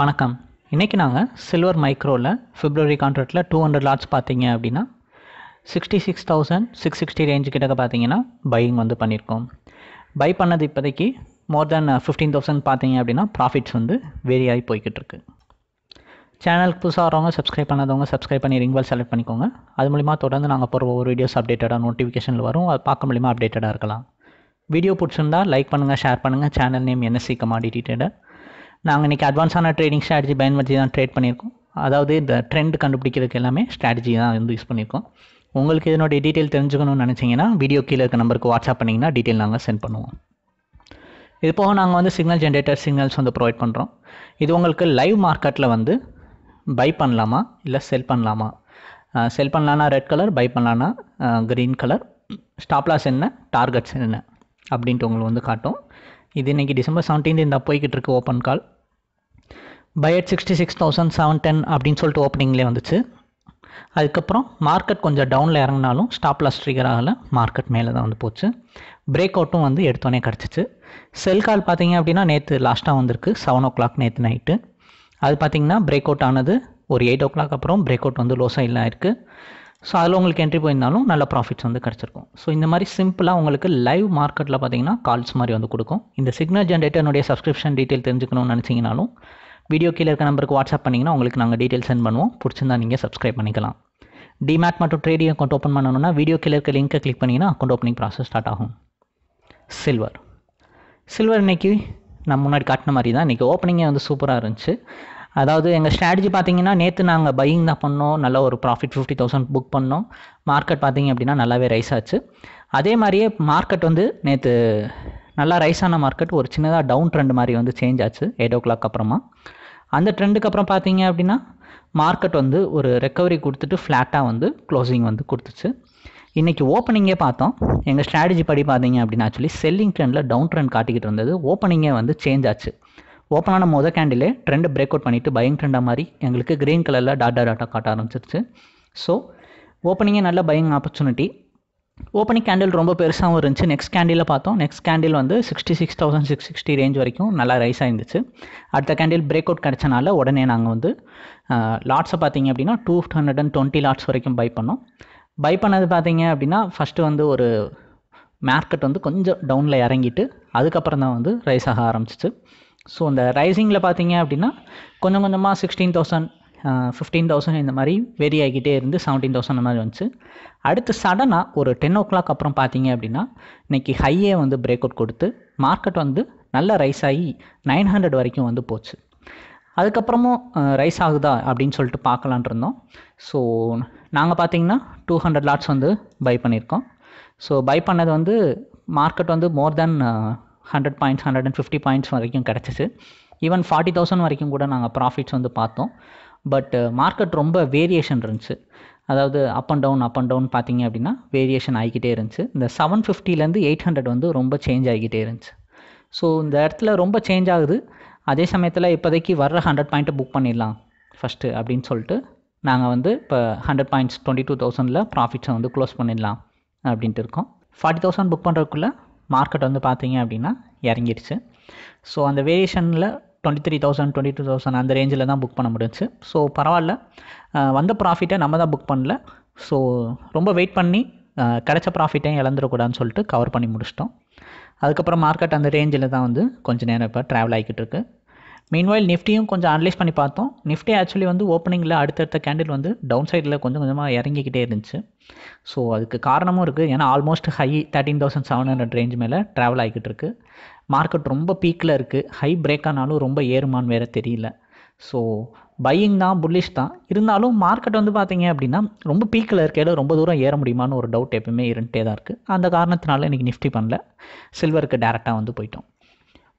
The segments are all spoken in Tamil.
வணக்கம் இன்றைக்கி நாங்கள் சில்வர் மைக்ரோவில் ஃபிப்ரவரி கான்ட்ராக்டில் டூ ஹண்ட்ரட் லாட்ஸ் பார்த்தீங்க அப்படின்னா sixty six thousand six sixty range கிட்ட பார்த்தீங்கன்னா பையிங் வந்து பண்ணியிருக்கோம் பை பண்ணது இப்போதைக்கு மோர் தேன் ஃபிஃப்டீன் தௌசண்ட் பார்த்தீங்க அப்படின்னா ப்ராஃபிட்ஸ் வந்து வேரியாகி போய்கிட்டு இருக்கு சேனலுக்கு புதுசாக வரவங்க சப்ஸ்கிரைப் பண்ணாதவங்க சப்ஸ்கிரைப் பண்ணி ரிங்வல் செலக்ட் பண்ணிக்கோங்க அது மூலிமா தொடர்ந்து நாங்கள் போகிற ஒவ்வொரு வீடியோஸ் அப்டேட்டடாக நோட்டிஃபிகேஷனில் வரும் அது பார்க்க மூலிமா அப்டேட்டடாக இருக்கலாம் வீடியோ பிடிச்சிருந்தால் லைக் பண்ணுங்கள் ஷேர் பண்ணுங்கள் சேனல் நேம் என்எஸ்சி கமாடி டீட்டெயிலாக நாங்கள் இன்றைக்கி அட்வான்ஸான ட்ரேடிங் ஸ்ட்ராட்டஜி பயன்படுத்தி தான் ட்ரேட் பண்ணியிருக்கோம் அதாவது இந்த ட்ரெண்ட் கண்டுபிடிக்கிறதுக்கு எல்லாமே ஸ்ட்ராட்டஜி தான் வந்து யூஸ் பண்ணியிருக்கோம் உங்களுக்கு இதனுடைய டீட்டெயில் தெரிஞ்சுக்கணும்னு நினச்சிங்கன்னா வீடியோ கீழே இருக்க நம்பருக்கு வாட்ஸ்அப் பண்ணிங்கன்னா டீட்டெயில் நாங்கள் சென்ட் பண்ணுவோம் இது போக நாங்கள் வந்து சிக்னல் ஜென்ரேட்டர் சிக்னல்ஸ் வந்து ப்ரொவைட் பண்ணுறோம் இது உங்களுக்கு லைவ் மார்க்கெட்டில் வந்து பை பண்ணலாமா இல்லை செல் பண்ணலாமா செல் பண்ணலான்னா ரெட் கலர் பை பண்ணலான்னா க்ரீன் கலர் ஸ்டாப்லாஸ் என்ன டார்கெட்ஸ் என்ன அப்படின்ட்டு உங்களுக்கு வந்து காட்டும் இது இன்றைக்கி டிசம்பர் செவன்டீன்த் இந்த போய்கிட்டு இருக்கு open call buy at sixty six thousand seven ten அப்படின்னு சொல்லிட்டு ஓப்பனிங்லேயே வந்துச்சு அதுக்கப்புறம் மார்க்கெட் கொஞ்சம் டவுனில் இறங்கினாலும் ஸ்டாப் லாஸ் ட்ரிகர் ஆகலை மார்க்கெட் மேலே தான் வந்து போச்சு பிரேக் அவுட்டும் வந்து எடுத்தோன்னே கிடச்சிச்சு செல் கால் பார்த்தீங்க அப்படின்னா நேற்று லாஸ்ட்டாக வந்திருக்கு செவன் ஓ கிளாக் நேற்று நைட்டு அது பார்த்தீங்கன்னா பிரேக் அவுட் ஆனது ஒரு எயிட் ஓ கிளாக் அப்புறம் பிரேக் அவுட் வந்து லோஸாக இல்லை இருக்குது ஸோ அதில் உங்களுக்கு என்ட்ரி போயிருந்தாலும் நல்ல ப்ராஃபிட்ஸ் வந்து கிடச்சிருக்கும் ஸோ இந்த மாதிரி சிம்பிளாக உங்களுக்கு லைவ் மார்க்கெட்டில் பார்த்தீங்கன்னா கால்ஸ் மாதிரி வந்து கொடுக்கும் இந்த சிக்னல் ஜென்ரேட்டனுடைய சப்ஸ்கிரிப்ஷன் டீட்டெயில் தெரிஞ்சுக்கணும்னு நினச்சிங்கனாலும் வீடியோ கீழே இருக்க நம்பருக்கு வாட்ஸ்அப் பண்ணிங்கன்னா உங்களுக்கு நாங்கள் டீட்டெயில் சென்ட் பண்ணுவோம் பிடிச்சிருந்தா நீங்கள் சப்ஸ்கிரைப் பண்ணிக்கலாம் டிமேட் மற்றும் ட்ரேடிங் அக்கௌண்ட் ஓப்பன் பண்ணணும்னா வீடியோ கீழே இருக்க லிங்க்கை கிளிக் பண்ணிங்கன்னா அக்கௌண்ட் ஓப்பனிங் ப்ராசஸ் ஸ்டார்ட் ஆகும் சில்வர் சில்வர் இன்னைக்கு நம்ம முன்னாடி காட்டின மாதிரி தான் இன்றைக்கி ஓப்பனிங்கே வந்து சூப்பராக இருந்துச்சு அதாவது எங்கள் ஸ்ட்ராட்டஜி பார்த்தீங்கன்னா நேற்று நாங்கள் பையிங் தான் பண்ணோம் நல்ல ஒரு ப்ராஃபிட் ஃபிஃப்டி தௌசண்ட் புக் பண்ணோம் மார்க்கெட் பார்த்தீங்க அப்படின்னா நல்லாவே ரைஸ் ஆச்சு அதே மாதிரியே மார்க்கெட் வந்து நேற்று நல்லா ரைஸ் ஆன மார்க்கெட் ஒரு சின்னதாக டவுன் ட்ரெண்ட் மாதிரி வந்து சேஞ்ச் ஆச்சு எயிட் ஓ கிளாக் அப்புறமா அந்த ட்ரெண்டுக்கு அப்புறம் பார்த்தீங்க அப்படின்னா மார்க்கெட் வந்து ஒரு ரெக்கவரி கொடுத்துட்டு ஃப்ளாட்டாக வந்து க்ளோசிங் வந்து கொடுத்துச்சு இன்றைக்கி ஓப்பனிங்கே பார்த்தோம் எங்கள் ஸ்ட்ராட்டஜி படி பார்த்தீங்க அப்படின்னா ஆக்சுவலி செல்லிங் ட்ரெண்டில் டவுன் ட்ரெண்ட் காட்டிக்கிட்டு இருந்தது ஓப்பனிங்கே வந்து சேஞ்ச் ஆச்சு ஓப்பன் ஆன மொதல் கேண்டிலே ட்ரெண்டை பிரேக் அவுட் பண்ணிவிட்டு பயிங் ட்ரெண்டாக மாதிரி எங்களுக்கு க்ரீன் கலரில் டாட்டா டாட்டா காட்ட ஆரம்பிச்சிருச்சு ஸோ ஓப்பனிங்கே நல்ல பயங் ஆப்பர்ச்சுனிட்டி ஓப்பனிங் கேண்டில் ரொம்ப பெருசாகவும் இருந்துச்சு நெக்ஸ்ட் கேண்டில் பார்த்தோம் நெக்ஸ்ட் கேண்டில் வந்து sixty six thousand six sixty range வரைக்கும் நல்லா ரைஸ் ஆயிருந்துச்சு அடுத்த கேண்டில் பிரேக் அவுட் கிடச்சனால உடனே நாங்கள் வந்து லாட்ஸை பார்த்தீங்க அப்படின்னா two hundred and twenty lots வரைக்கும் பை பண்ணோம் பை பண்ணது பார்த்தீங்க அப்படின்னா ஃபஸ்ட்டு வந்து ஒரு மார்க்கெட் வந்து கொஞ்சம் டவுனில் இறங்கிட்டு அதுக்கப்புறம் தான் வந்து ரைஸ் ஆக ஆரம்பிச்சிச்சு ஸோ அந்த ரைசிங்கில் பார்த்தீங்க அப்படின்னா கொஞ்சம் கொஞ்சமாக சிக்ஸ்டீன் தௌசண்ட் ஃபிஃப்டீன் தௌசண்ட் இந்த மாதிரி வெரி ஆகிக்கிட்டே இருந்து செவன்டீன் தௌசண்ட் அந்த மாதிரி வந்துச்சு அடுத்து சடனாக ஒரு டென் ஓ கிளாக் அப்புறம் பார்த்தீங்க அப்படின்னா இன்றைக்கி ஹையே வந்து பிரேக் அவுட் கொடுத்து மார்க்கெட் வந்து நல்ல ரைஸ் ஆகி நைன் ஹண்ட்ரட் வரைக்கும் வந்து போச்சு அதுக்கப்புறமும் ரைஸ் ஆகுதா அப்படின்னு சொல்லிட்டு பார்க்கலான் இருந்தோம் ஸோ நாங்கள் பார்த்தீங்கன்னா டூ ஹண்ட்ரட் லாட்ஸ் வந்து பை பண்ணியிருக்கோம் ஸோ பை பண்ணது வந்து மார்க்கெட் வந்து more than hundred points hundred and fifty points வரைக்கும் கிடச்சிச்சு ஈவன் ஃபார்ட்டி தௌசண்ட் வரைக்கும் கூட நாங்கள் ப்ராஃபிட்ஸ் வந்து பார்த்தோம் பட் மார்க்கெட் uh, ரொம்ப வேரியேஷன் இருந்துச்சு அதாவது up and down up and down பார்த்தீங்க அப்படின்னா வேரியேஷன் ஆகிக்கிட்டே இருந்துச்சு இந்த செவன் ஃபிஃப்டிலேருந்து எயிட் ஹண்ட்ரட் வந்து ரொம்ப சேஞ்ச் ஆகிக்கிட்டே இருந்துச்சு ஸோ இந்த இடத்துல ரொம்ப சேஞ்ச் ஆகுது அதே சமயத்தில் இப்போதைக்கு வர்ற ஹண்ட்ரட் பாயிண்ட்டை புக் பண்ணிடலாம் ஃபஸ்ட்டு அப்படின்னு சொல்லிட்டு நாங்கள் வந்து இப்போ ஹண்ட்ரட் பாயிண்ட்ஸ் டுவெண்ட்டி டூ தௌசண்டில் ப்ராஃபிட்ஸை வந்து க்ளோஸ் பண்ணிடலாம் அப்படின்ட்டு இருக்கோம் ஃபார்ட்டி தௌசண்ட் புக் பண்ணுறதுக்குள்ளே மார்க்கெட் வந்து பார்த்தீங்க அப்படின்னா இறங்கிடுச்சு ஸோ அந்த வேரியேஷனில் twenty three thousand twenty two thousand அந்த ரேஞ்சில் தான் புக் பண்ண முடிஞ்சு ஸோ பரவாயில்ல வந்த ப்ராஃபிட்டை நம்ம தான் புக் பண்ணல ஸோ ரொம்ப வெயிட் பண்ணி கிடச்ச ப்ராஃபிட்டையும் இழந்துடக்கூடாதுன்னு சொல்லிட்டு கவர் பண்ணி முடிச்சிட்டோம் அதுக்கப்புறம் மார்க்கெட் அந்த ரேஞ்சில் தான் வந்து கொஞ்சம் நேரம் இப்போ ட்ராவல் ஆகிக்கிட்டு இருக்குது மீன்வாயில் நிஃப்டியும் கொஞ்சம் அனலைஸ் பண்ணி பார்த்தோம் நிஃப்டி ஆக்சுவலி வந்து ஓப்பனிங்கில் அடுத்தடுத்த கேண்டில் வந்து டவுன் சைடில் கொஞ்சம் கொஞ்சமாக இறங்கிக்கிட்டே இருந்துச்சு ஸோ அதுக்கு காரணமும் இருக்குது ஏன்னா almost high thirteen thousand seven hundred range மேலே ட்ராவல் ஆகிக்கிட்டு இருக்குது மார்க்கெட் ரொம்ப பீக்கில் இருக்குது ஹை பிரேக் ஆனாலும் ரொம்ப ஏறுமான்னு வேறு தெரியல ஸோ பையிங் தான் புல்லிஷ் தான் இருந்தாலும் மார்க்கெட் வந்து பார்த்தீங்க அப்படின்னா ரொம்ப பீக்கில் இருக்கையில் ரொம்ப தூரம் ஏற முடியுமான்னு ஒரு டவுட் எப்பவுமே இருந்துகிட்டே தான் இருக்குது அந்த காரணத்தினால இன்றைக்கி நிஃப்டி பண்ணல சில்வருக்கு டேரெக்டாக வந்து போயிட்டோம்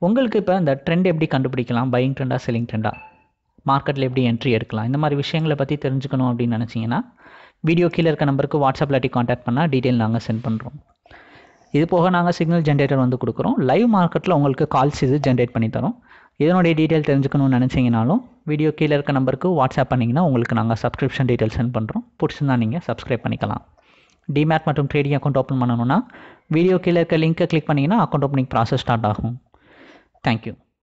உங்களுக்கு இப்போ இந்த ட்ரெண்ட் எப்படி கண்டுபிடிக்கலாம் பையிங் ட்ரெண்டாக செல்லிங் ட்ரெண்டாக மார்க்கெட்டில் எப்படி என்ட்ரி எடுக்கலாம் இந்த மாதிரி விஷயங்களை பற்றி தெரிஞ்சுக்கணும் அப்படின்னு நினச்சிங்கன்னா வீடியோ கீழே இருக்க நம்பருக்கு வாட்ஸ்அப்பில் அட்டி காண்டாக்ட் பண்ணால் டீட்டெயில் நாங்கள் சென்ட் பண்ணுறோம் இது போக நாங்கள் சிக்னல் ஜென்ரேட்டர் வந்து கொடுக்குறோம் லைவ் மார்க்கெட்டில் உங்களுக்கு கால்ஸ் இது ஜென்ரேட் பண்ணி தரோம் இதனுடைய டீட்டெயில் தெரிஞ்சுக்கணும்னு நினச்சிங்கனாலும் வீடியோ கீழே இருக்க நம்பருக்கு வாட்ஸ்அப் பண்ணிங்கன்னா உங்களுக்கு நாங்கள் சப்ஸ்கிரிப்ஷன் டீட்டெயில் சென்ட் பண்ணுறோம் பிடிச்சிருந்தா நீங்கள் சப்ஸ்கிரைப் பண்ணிக்கலாம் டிமேட் மற்றும் ட்ரேடிங் அக்கௌண்ட் ஓப்பன் பண்ணணும்னா வீடியோ கீழே இருக்க லிங்க்கை கிளிக் பண்ணிங்கன்னா அக்கௌண்ட் ஓப்பனிங் ப்ராசஸ் ஸ்டார்ட் ஆகும் Thank you.